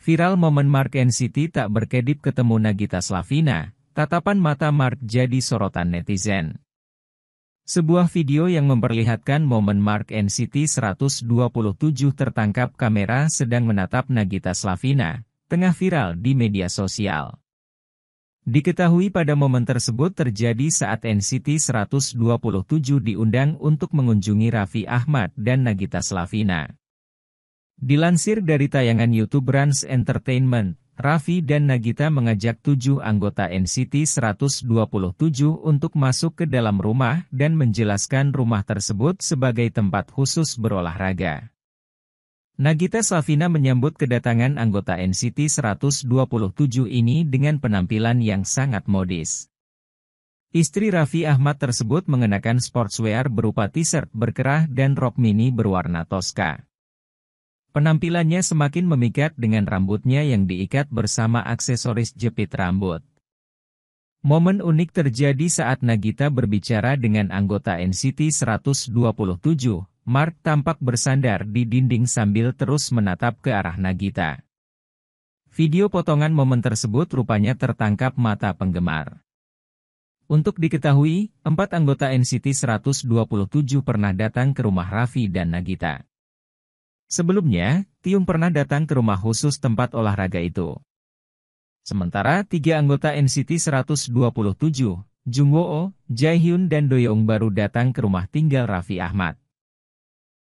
Viral momen Mark and City tak berkedip ketemu Nagita Slavina, tatapan mata Mark jadi sorotan netizen. Sebuah video yang memperlihatkan momen Mark and City 127 tertangkap kamera sedang menatap Nagita Slavina, tengah viral di media sosial. Diketahui pada momen tersebut terjadi saat NCT 127 diundang untuk mengunjungi Raffi Ahmad dan Nagita Slavina. Dilansir dari tayangan YouTube Rans Entertainment, Raffi dan Nagita mengajak tujuh anggota NCT 127 untuk masuk ke dalam rumah dan menjelaskan rumah tersebut sebagai tempat khusus berolahraga. Nagita Slavina menyambut kedatangan anggota NCT 127 ini dengan penampilan yang sangat modis. Istri Raffi Ahmad tersebut mengenakan sportswear berupa t-shirt berkerah dan rok mini berwarna toska. Penampilannya semakin memikat dengan rambutnya yang diikat bersama aksesoris jepit rambut. Momen unik terjadi saat Nagita berbicara dengan anggota NCT 127. Mark tampak bersandar di dinding sambil terus menatap ke arah Nagita. Video potongan momen tersebut rupanya tertangkap mata penggemar. Untuk diketahui, empat anggota NCT 127 pernah datang ke rumah Raffi dan Nagita. Sebelumnya, Tiung pernah datang ke rumah khusus tempat olahraga itu. Sementara tiga anggota NCT 127, Jung Woo, Jae Hyun dan Do Young baru datang ke rumah tinggal Raffi Ahmad.